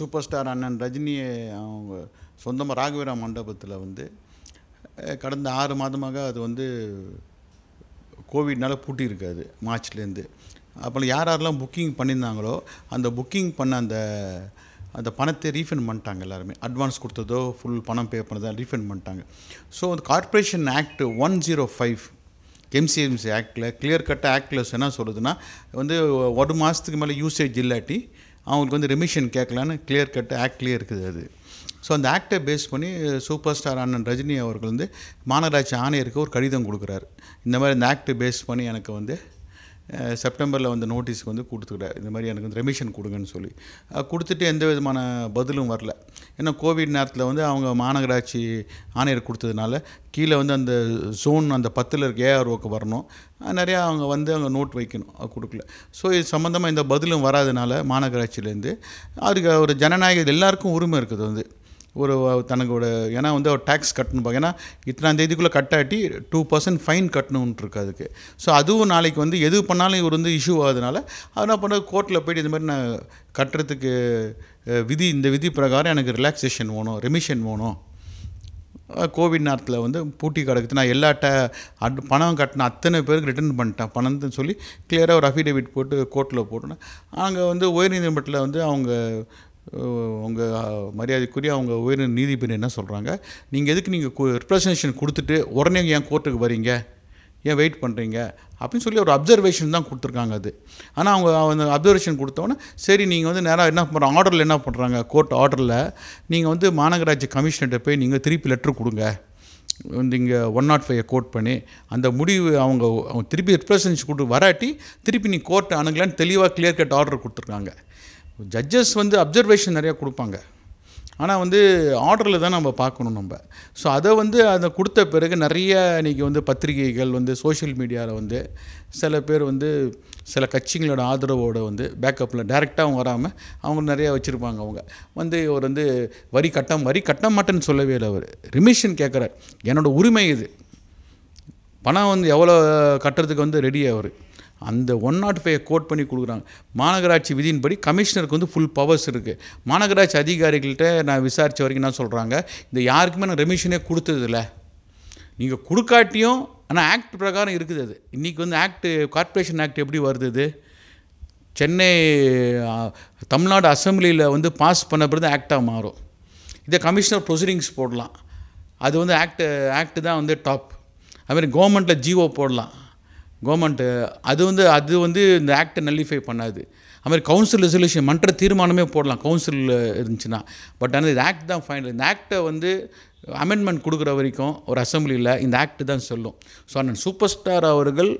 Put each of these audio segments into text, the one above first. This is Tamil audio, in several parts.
சூப்பர் ஸ்டார் அண்ணன் ரஜினியை அவங்க சொந்தமாக ராகவீரா மண்டபத்தில் வந்து கடந்த ஆறு மாதமாக அது வந்து கோவிட்னால் பூட்டியிருக்காது மார்ச்லேருந்து அப்புறம் யார் யாரெல்லாம் புக்கிங் பண்ணியிருந்தாங்களோ அந்த புக்கிங் பண்ண அந்த அந்த பணத்தை ரீஃபண்ட் பண்ணிட்டாங்க எல்லாருமே அட்வான்ஸ் கொடுத்ததோ ஃபுல் பணம் பே பண்ணதோ ரீஃபண்ட் பண்ணிட்டாங்க ஸோ அந்த corporation act one zero five MCMC ஆக்டில் கிளியர் கட்ட ஆக்டில் என்ன சொல்கிறதுனா வந்து ஒரு மாதத்துக்கு மேலே யூசேஜ் இல்லாட்டி அவங்களுக்கு வந்து ரிமிஷன் கேட்கலான்னு கிளியர் கட் ஆக்ட்லேயே இருக்குது அது ஸோ அந்த ஆக்டை பேஸ் பண்ணி சூப்பர் ஸ்டார் அண்ணன் ரஜினி அவர்கள் வந்து மாநகராட்சி ஆணையருக்கு ஒரு கடிதம் கொடுக்குறாரு இந்த மாதிரி இந்த ஆக்டை பேஸ் பண்ணி எனக்கு வந்து செப்டம்பரில் வந்து நோட்டீஸ்க்கு வந்து கொடுத்துக்கிட்டேன் இந்த மாதிரி எனக்கு வந்து ரெமிஷன் கொடுங்கன்னு சொல்லி கொடுத்துட்டு எந்த விதமான பதிலும் வரல ஏன்னா கோவிட் நேரத்தில் வந்து அவங்க மாநகராட்சி ஆணையர் கொடுத்ததுனால கீழே வந்து அந்த ஜோன் அந்த பத்தில் இருக்க ஏஆர்ஓக்கு வரணும் நிறையா அவங்க வந்து அவங்க நோட் வைக்கணும் கொடுக்கல ஸோ இது சம்மந்தமாக இந்த பதிலும் வராதனால மாநகராட்சியிலேருந்து அதுக்கு ஒரு ஜனநாயக எல்லாருக்கும் உரிமை இருக்குது வந்து ஒரு தனக்கோட ஏன்னா வந்து அவர் டேக்ஸ் கட்டணும் ஏன்னா தேதிக்குள்ளே கட்டாட்டி டூ பர்சன்ட் ஃபைன் கட்டணுன்ட்ருக்கு அதுக்கு ஸோ அதுவும் நாளைக்கு வந்து எது பண்ணாலும் இவர் வந்து இஷ்யூ ஆகுதுனால அதனால் என்ன பண்ணுறது கோர்ட்டில் போய்ட்டு இந்த மாதிரி நான் கட்டுறதுக்கு விதி இந்த விதி பிரகாரம் எனக்கு ரிலாக்ஸேஷன் வேணும் ரெமிஷன் வேணும் கோவிட் நேரத்தில் வந்து பூட்டி கிடக்குது நான் எல்லா ட அட் பணம் கட்டின அத்தனை பேருக்கு ரிட்டர்ன் பண்ணிட்டேன் பணம்னு சொல்லி கிளியராக ஒரு அஃபிடேவிட் போட்டு கோர்ட்டில் போட்டேன் அங்கே வந்து உயர்நீதிமன்றத்தில் வந்து அவங்க அவங்க மரியாதைக்குரிய அவங்க உயர் நீதிபதி என்ன சொல்கிறாங்க நீங்கள் எதுக்கு நீங்கள் ரெப்ரசன்டேஷன் கொடுத்துட்டு உடனே ஏன் கோர்ட்டுக்கு வரீங்க ஏன் வெயிட் பண்ணுறீங்க அப்படின்னு சொல்லி ஒரு அப்சர்வேஷன் தான் கொடுத்துருக்காங்க அது ஆனால் அவங்க அந்த அப்சர்வேஷன் கொடுத்தோன்னே சரி நீங்கள் வந்து நேராக என்ன பண்ணுற ஆர்டரில் என்ன பண்ணுறாங்க கோர்ட் ஆர்டரில் நீங்கள் வந்து மாநகராட்சி கமிஷனர்கிட்ட போய் நீங்கள் திருப்பி லெட்ரு கொடுங்க வந்து இங்கே ஒன் நாட் ஃபைவை கோட் பண்ணி அந்த முடிவு அவங்க அவங்க திருப்பி ரெப்ரசன்டேஷன் கொடுத்து வராட்டி திருப்பி நீ கோர்ட்டை அணுகலான்னு தெளிவாக கிளியர் கட் ஆர்டர் கொடுத்துருக்காங்க ஜட்ஜஸ் வந்து அப்சர்வேஷன் நிறையா கொடுப்பாங்க ஆனால் வந்து ஆர்டரில் தான் நம்ம பார்க்கணும் நம்ம ஸோ அதை வந்து அதை கொடுத்த பிறகு நிறைய இன்றைக்கி வந்து பத்திரிகைகள் வந்து சோஷியல் மீடியாவில் வந்து சில பேர் வந்து சில கட்சிங்களோட ஆதரவோடு வந்து பேக்கப்பில் டைரெக்டாக அவங்க வராமல் அவங்க நிறையா வச்சுருப்பாங்க அவங்க வந்து இவர் வந்து வரி கட்டம் வரி கட்ட மாட்டேன்னு சொல்லவே இல்லை அவர் ரிமிஷன் கேட்குறார் என்னோடய உரிமை இது பணம் வந்து எவ்வளோ கட்டுறதுக்கு வந்து ரெடி அவர் அந்த ஒன் நாட் ஃபைவை கோட் பண்ணி கொடுக்குறாங்க மாநகராட்சி விதியின்படி கமிஷனருக்கு வந்து ஃபுல் பவர்ஸ் இருக்குது மாநகராட்சி அதிகாரிகள்கிட்ட நான் விசாரித்த வரைக்கும் என்ன சொல்கிறாங்க இந்த யாருக்குமே நான் ரெமிஷனே கொடுத்ததில்ல நீங்கள் கொடுக்காட்டியும் ஆனால் ஆக்ட் பிரகாரம் இருக்குது அது இன்றைக்கி வந்து ஆக்ட் கார்ப்பரேஷன் ஆக்ட் எப்படி வருது சென்னை தமிழ்நாடு அசம்பிளியில் வந்து பாஸ் பண்ண பிறகு ஆக்டாக மாறும் இதை கமிஷனர் ப்ரொசீடிங்ஸ் போடலாம் அது வந்து ஆக்ட் ஆக்டு தான் வந்து டாப் அதுமாதிரி கவர்மெண்ட்டில் ஜிஓ போடலாம் கவர்மெண்ட்டு அது வந்து அது வந்து இந்த ஆக்டை நல்லிஃபை பண்ணாது அதுமாதிரி கவுன்சில் ரெசல்யூஷன் மன்ற தீர்மானமே போடலாம் கவுன்சிலில் இருந்துச்சுன்னா பட் ஆனால் இது ஆக்ட் தான் ஃபைனல் இந்த ஆக்டை வந்து அமெண்ட்மெண்ட் கொடுக்குற வரைக்கும் ஒரு அசம்பிளியில் இந்த ஆக்ட் தான் சொல்லும் ஸோ அண்ணன் சூப்பர் ஸ்டார் அவர்கள்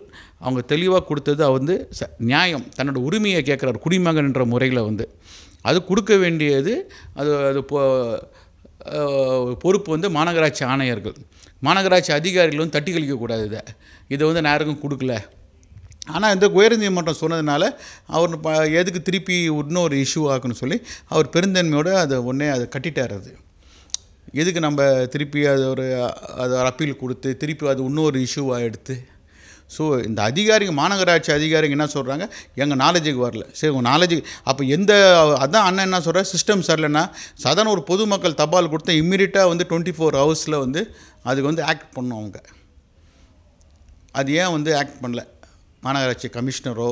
அவங்க தெளிவாக கொடுத்தது வந்து ச நியாயம் தன்னோட உரிமையை கேட்குறார் குடிமகன்ற முறையில் வந்து அது கொடுக்க வேண்டியது அது அது பொறுப்பு வந்து மாநகராட்சி ஆணையர்கள் மாநகராட்சி அதிகாரிகளும் தட்டி கழிக்கக்கூடாது இதை இதை வந்து நான் யாருக்கும் கொடுக்கல ஆனால் இந்த நீதிமன்றம் சொன்னதுனால அவர் ப எதுக்கு திருப்பி இன்னொரு இஷ்யூ ஆகுன்னு சொல்லி அவர் பெருந்தன்மையோடு அதை ஒன்றே அதை கட்டிட்டார் அது எதுக்கு நம்ம திருப்பி அது ஒரு அது அப்பீல் கொடுத்து திருப்பி அது இன்னொரு இஷ்யூவாக எடுத்து ஸோ இந்த அதிகாரிங்க மாநகராட்சி அதிகாரிங்க என்ன சொல்கிறாங்க எங்கள் நாலேஜுக்கு வரல சரி உங்கள் நாலேஜுக்கு அப்போ எந்த அதான் அண்ணன் என்ன சொல்கிற சிஸ்டம் சரியில்லைன்னா சாதாரண ஒரு பொதுமக்கள் தபால் கொடுத்தா இம்மிடியட்டாக வந்து டுவெண்ட்டி ஃபோர் ஹவர்ஸில் வந்து அதுக்கு வந்து ஆக்ட் பண்ணும் அவங்க அது ஏன் வந்து ஆக்ட் பண்ணல மாநகராட்சி கமிஷனரோ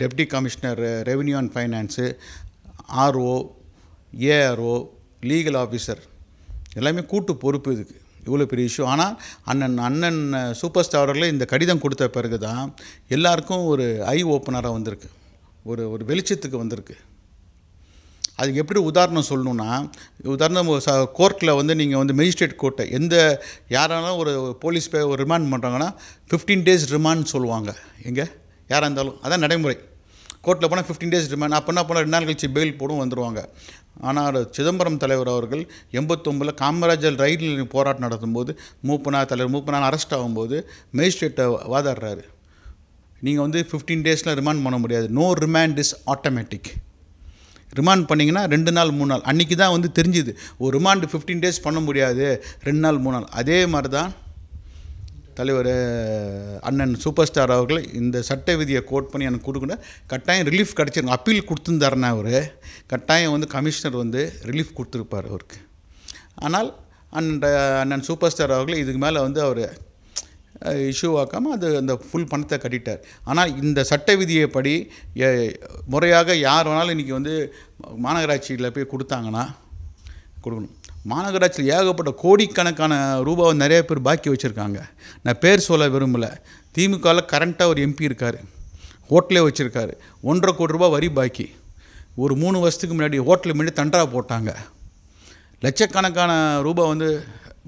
deputy commissioner revenue and finance RO ARO legal officer எல்லாமே கூட்டு பொறுப்பு இதுக்கு இவ்வளோ பெரிய இஷ்யூ ஆனால் அண்ணன் அண்ணன் சூப்பர் ஸ்டாரில் இந்த கடிதம் கொடுத்த பிறகு தான் எல்லாருக்கும் ஒரு ஐ ஓப்பனராக வந்திருக்கு ஒரு ஒரு வெளிச்சத்துக்கு வந்திருக்கு அதுக்கு எப்படி உதாரணம் சொல்லணும்னா உதாரணம் கோர்ட்டில் வந்து நீங்கள் வந்து மெஜிஸ்ட்ரேட் கோர்ட்டை எந்த யாராலும் ஒரு போலீஸ் பே ஒரு ரிமாண்ட் பண்ணுறாங்கன்னா ஃபிஃப்டீன் டேஸ் ரிமாண்ட் சொல்லுவாங்க எங்கே யாராக இருந்தாலும் அதான் நடைமுறை கோர்ட்டில் போனால் ஃபிஃப்டீன் டேஸ் ரிமாண்ட் அப்போ என்ன போனால் ரெண்டு நாள் கழிச்சு பெயில் போடும் வந்துடுவாங்க ஆனால் சிதம்பரம் தலைவர் அவர்கள் எண்பத்தொம்பில் காமராஜர் ரயிலில் போராட்டம் நடத்தும்போது நாள் தலைவர் மூப்பனா அரெஸ்ட் ஆகும்போது மேஜிஸ்ட்ரேட்டை வாதாடுறாரு நீங்கள் வந்து ஃபிஃப்டீன் டேஸில் ரிமாண்ட் பண்ண முடியாது no remand is automatic remand பண்ணிங்கன்னா ரெண்டு நாள் மூணு நாள் அன்றைக்கி தான் வந்து தெரிஞ்சுது ஒரு ரிமாண்டு ஃபிஃப்டீன் டேஸ் பண்ண முடியாது ரெண்டு நாள் மூணு நாள் அதே மாதிரி தான் தலைவர் அண்ணன் சூப்பர் ஸ்டார் அவர்கள் இந்த சட்ட விதியை கோட் பண்ணி எனக்கு கொடுக்கணும் கட்டாயம் ரிலீஃப் கிடச்சிருக்கும் அப்பீல் கொடுத்துருந்தாருன்னா அவர் கட்டாயம் வந்து கமிஷனர் வந்து ரிலீஃப் கொடுத்துருப்பார் அவருக்கு ஆனால் அண்ணன் அண்ணன் சூப்பர் ஸ்டார் அவர்கள் இதுக்கு மேலே வந்து அவர் இஷ்யூ ஆக்காமல் அது அந்த ஃபுல் பணத்தை கட்டிட்டார் ஆனால் இந்த சட்ட விதியை படி முறையாக யார் வேணாலும் இன்றைக்கி வந்து மாநகராட்சியில் போய் கொடுத்தாங்கன்னா கொடுக்கணும் மாநகராட்சியில் ஏகப்பட்ட கோடிக்கணக்கான ரூபாவை நிறைய பேர் பாக்கி வச்சுருக்காங்க நான் பேர் சொல்ல விரும்பலை திமுகவில் கரண்ட்டாக ஒரு எம்பி இருக்கார் ஹோட்டலே வச்சுருக்காரு ஒன்றரை கோடி ரூபா வரி பாக்கி ஒரு மூணு வருஷத்துக்கு முன்னாடி ஹோட்டலுக்கு முன்னாடி தண்டரா போட்டாங்க லட்சக்கணக்கான ரூபா வந்து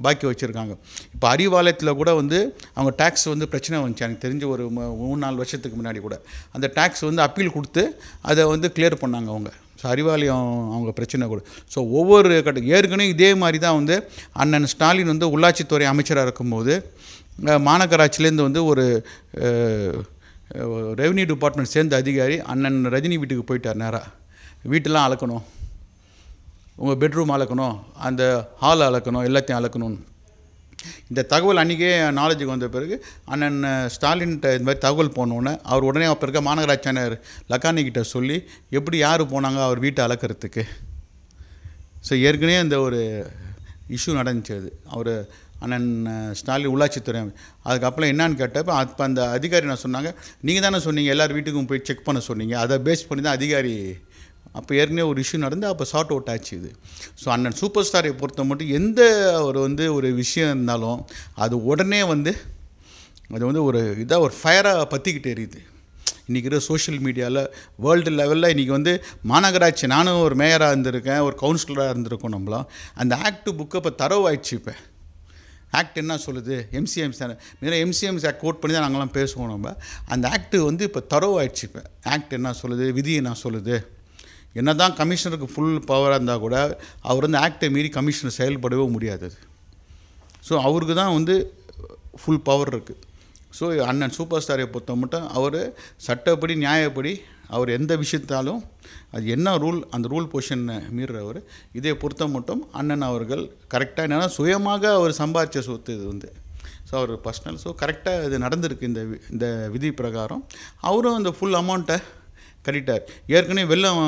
பாக்கி வச்சுருக்காங்க இப்போ அறிவாலயத்தில் கூட வந்து அவங்க டேக்ஸ் வந்து பிரச்சனை வந்துச்சு எனக்கு தெரிஞ்ச ஒரு மூணு நாலு வருஷத்துக்கு முன்னாடி கூட அந்த டேக்ஸ் வந்து அப்பீல் கொடுத்து அதை வந்து கிளியர் பண்ணாங்க அவங்க ஸோ அறிவாலயம் அவங்க பிரச்சனை கூட ஸோ ஒவ்வொரு கட்ட ஏற்கனவே இதே மாதிரி தான் வந்து அண்ணன் ஸ்டாலின் வந்து உள்ளாட்சித்துறை அமைச்சராக இருக்கும்போது மாநகராட்சியிலேருந்து வந்து ஒரு ரெவன்யூ டிபார்ட்மெண்ட் சேர்ந்த அதிகாரி அண்ணன் ரஜினி வீட்டுக்கு போயிட்டார் நேராக வீட்டெலாம் அளக்கணும் உங்கள் பெட்ரூம் அளக்கணும் அந்த ஹால் அளக்கணும் எல்லாத்தையும் அளக்கணும்னு இந்த தகவல் அன்றைக்கே நாலேஜுக்கு வந்த பிறகு அண்ணன் ஸ்டாலின்கிட்ட இந்த மாதிரி தகவல் போனோன்னே அவர் உடனே அப்போ இருக்க மாநகராட்சியான லக்கானிக்கிட்ட சொல்லி எப்படி யார் போனாங்க அவர் வீட்டை அளக்கிறதுக்கு ஸோ ஏற்கனவே அந்த ஒரு இஷ்யூ நடந்துச்சு அது அவர் அண்ணன் ஸ்டாலின் உள்ளாட்சித்துறை அதுக்கப்புறம் என்னான்னு கேட்டப்போ அப்போ அந்த அதிகாரி நான் சொன்னாங்க நீங்கள் தானே சொன்னீங்க எல்லார் வீட்டுக்கும் போய் செக் பண்ண சொன்னீங்க அதை பேஸ் பண்ணி தான் அதிகாரி அப்போ ஏற்கனவே ஒரு இஷ்யூ நடந்து அப்போ ஷார்ட் அவுட் ஆச்சு இது ஸோ அண்ணன் சூப்பர் ஸ்டாரை பொறுத்த மட்டும் எந்த ஒரு வந்து ஒரு விஷயம் இருந்தாலும் அது உடனே வந்து அது வந்து ஒரு இதாக ஒரு ஃபயராக பற்றிக்கிட்டு எரியுது இன்றைக்கி இருக்கிற சோஷியல் மீடியாவில் வேர்ல்டு லெவலில் இன்றைக்கி வந்து மாநகராட்சி நானும் ஒரு மேயராக இருந்திருக்கேன் ஒரு கவுன்சிலராக இருந்திருக்கோம் நம்மளாம் அந்த ஆக்ட் புக்கை இப்போ தரவாயிடுச்சு இப்போ ஆக்ட் என்ன சொல்லுது எம்சிஎம் மேலே நிறைய ஆக்ட் கோட் பண்ணி தான் நாங்களாம் பேசுவோம் நம்ம அந்த ஆக்ட்டு வந்து இப்போ தரவாயிடுச்சு இப்போ ஆக்ட் என்ன சொல்லுது விதி என்ன சொல்லுது என்ன தான் கமிஷனருக்கு ஃபுல் பவராக இருந்தால் கூட அவர் வந்து ஆக்டை மீறி கமிஷனர் செயல்படவே முடியாது ஸோ அவருக்கு தான் வந்து ஃபுல் பவர் இருக்குது ஸோ அண்ணன் சூப்பர் ஸ்டாரை பொறுத்த மட்டும் அவர் சட்டப்படி நியாயப்படி அவர் எந்த விஷயத்தாலும் அது என்ன ரூல் அந்த ரூல் பொசிஷனை மீறுறவர் இதை பொறுத்த மட்டும் அண்ணன் அவர்கள் கரெக்டாக என்னென்னா சுயமாக அவர் சம்பாதிச்ச சொத்து இது வந்து ஸோ அவர் பர்சனல் ஸோ கரெக்டாக இது நடந்திருக்கு இந்த இந்த விதி பிரகாரம் அவரும் அந்த ஃபுல் அமௌண்ட்டை கட்டிட்டார் ஏற்கனவே வெள்ளம்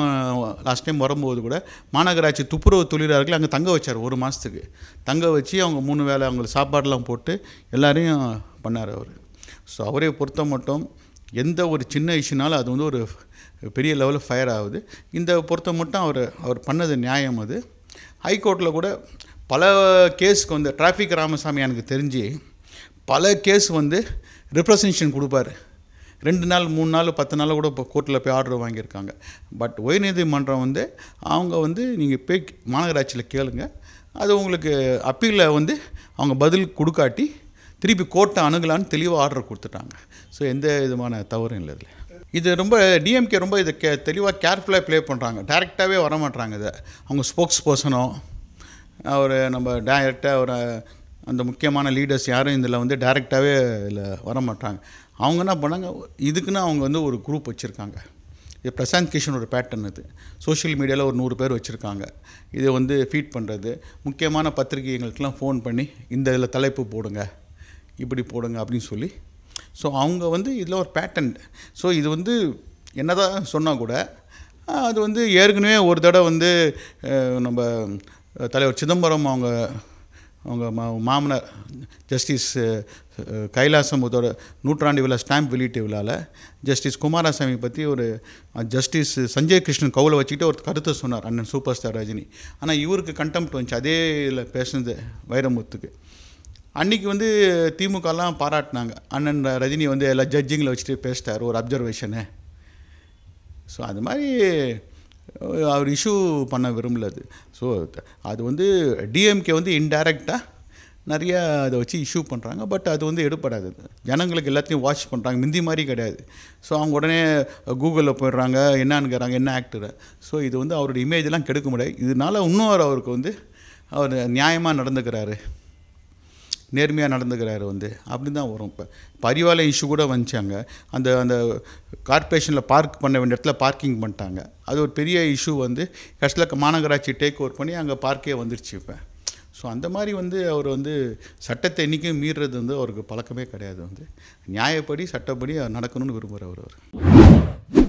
லாஸ்ட் டைம் வரும்போது கூட மாநகராட்சி துப்புரவு தொழிலாளர்கள் அங்கே தங்க வச்சார் ஒரு மாதத்துக்கு தங்க வச்சு அவங்க மூணு வேளை அவங்களுக்கு சாப்பாடெலாம் போட்டு எல்லாரையும் பண்ணார் அவர் ஸோ அவரை பொறுத்த மட்டும் எந்த ஒரு சின்ன இஷ்யூனாலும் அது வந்து ஒரு பெரிய லெவலில் ஃபயர் ஆகுது இந்த பொறுத்த மட்டும் அவர் அவர் பண்ணது நியாயம் அது ஹைகோர்ட்டில் கூட பல கேஸுக்கு வந்து டிராஃபிக் ராமசாமி எனக்கு தெரிஞ்சு பல கேஸ் வந்து ரெப்ரசன்டேஷன் கொடுப்பாரு ரெண்டு நாள் மூணு நாள் பத்து நாள் கூட இப்போ கோர்ட்டில் போய் ஆர்டர் வாங்கியிருக்காங்க பட் உயர்நீதிமன்றம் வந்து அவங்க வந்து நீங்கள் போய் மாநகராட்சியில் கேளுங்க அது உங்களுக்கு அப்பீலில் வந்து அவங்க பதில் கொடுக்காட்டி திருப்பி கோர்ட்டை அணுகலான்னு தெளிவாக ஆர்டர் கொடுத்துட்டாங்க ஸோ எந்த விதமான தவறும் இல்லை இதில் இது ரொம்ப டிஎம்கே ரொம்ப இதை கே தெளிவாக கேர்ஃபுல்லாக ப்ளே பண்ணுறாங்க டேரெக்டாகவே வரமாட்டாங்க இதை அவங்க ஸ்போக்ஸ் பர்சனோ அவர் நம்ம டேரெக்டாக ஒரு அந்த முக்கியமான லீடர்ஸ் யாரும் இதில் வந்து டைரெக்டாகவே இதில் வர மாட்டாங்க அவங்க என்ன பண்ணாங்க இதுக்குன்னு அவங்க வந்து ஒரு குரூப் வச்சுருக்காங்க இது பிரசாந்த் கிஷனோட பேட்டர்ன் இது சோஷியல் மீடியாவில் ஒரு நூறு பேர் வச்சுருக்காங்க இதை வந்து ஃபீட் பண்ணுறது முக்கியமான பத்திரிகைகளுக்கெல்லாம் ஃபோன் பண்ணி இந்த இதில் தலைப்பு போடுங்க இப்படி போடுங்க அப்படின்னு சொல்லி ஸோ அவங்க வந்து இதில் ஒரு பேட்டர்ன் ஸோ இது வந்து என்னதான் சொன்னால் கூட அது வந்து ஏற்கனவே ஒரு தடவை வந்து நம்ம தலைவர் சிதம்பரம் அவங்க அவங்க மா மாமனார் ஜஸ்டிஸ் கைலாசமுதோட நூற்றாண்டு விழா ஸ்டாம்ப் வெளியீட்டு விழாவில் ஜஸ்டிஸ் குமாரசாமி பற்றி ஒரு ஜஸ்டிஸ் சஞ்சய் கிருஷ்ணன் கவுலை வச்சுக்கிட்டு ஒரு கருத்தை சொன்னார் அண்ணன் சூப்பர் ஸ்டார் ரஜினி ஆனால் இவருக்கு கண்டெம்ட் வந்துச்சு அதே இதில் பேசுனது வைரமுத்துக்கு அன்றைக்கி வந்து திமுகலாம் பாராட்டினாங்க அண்ணன் ரஜினி வந்து எல்லா ஜட்ஜிங்கில் வச்சுட்டு பேசிட்டார் ஒரு அப்சர்வேஷனு ஸோ அது மாதிரி அவர் இஷ்யூ பண்ண விரும்பல அது ஸோ அது வந்து டிஎம்கே வந்து இன்டைரக்டாக நிறைய அதை வச்சு இஷ்யூ பண்ணுறாங்க பட் அது வந்து எடுப்படாது ஜனங்களுக்கு எல்லாத்தையும் வாட்ச் பண்ணுறாங்க மிந்தி மாதிரி கிடையாது ஸோ அவங்க உடனே கூகுளில் போயிடுறாங்க கேறாங்க என்ன ஆக்டரு ஸோ இது வந்து அவருடைய இமேஜெலாம் கெடுக்க முடியாது இதனால் இன்னும் அவருக்கு வந்து அவர் நியாயமாக நடந்துக்கிறாரு நேர்மையாக நடந்துக்கிறாரு வந்து அப்படி தான் வரும் இப்போ பரிவாலை இஷ்யூ கூட வந்துச்சாங்க அந்த அந்த கார்ப்பரேஷனில் பார்க் பண்ண வேண்டிய இடத்துல பார்க்கிங் பண்ணிட்டாங்க அது ஒரு பெரிய இஷ்யூ வந்து கஷ்டத்தில் மாநகராட்சி டேக் ஓவர் பண்ணி அங்கே பார்க்கே வந்துருச்சு இப்போ ஸோ அந்த மாதிரி வந்து அவர் வந்து சட்டத்தை இன்றைக்கும் மீறுறது வந்து அவருக்கு பழக்கமே கிடையாது வந்து நியாயப்படி சட்டப்படி நடக்கணும்னு விரும்புகிறார் அவர்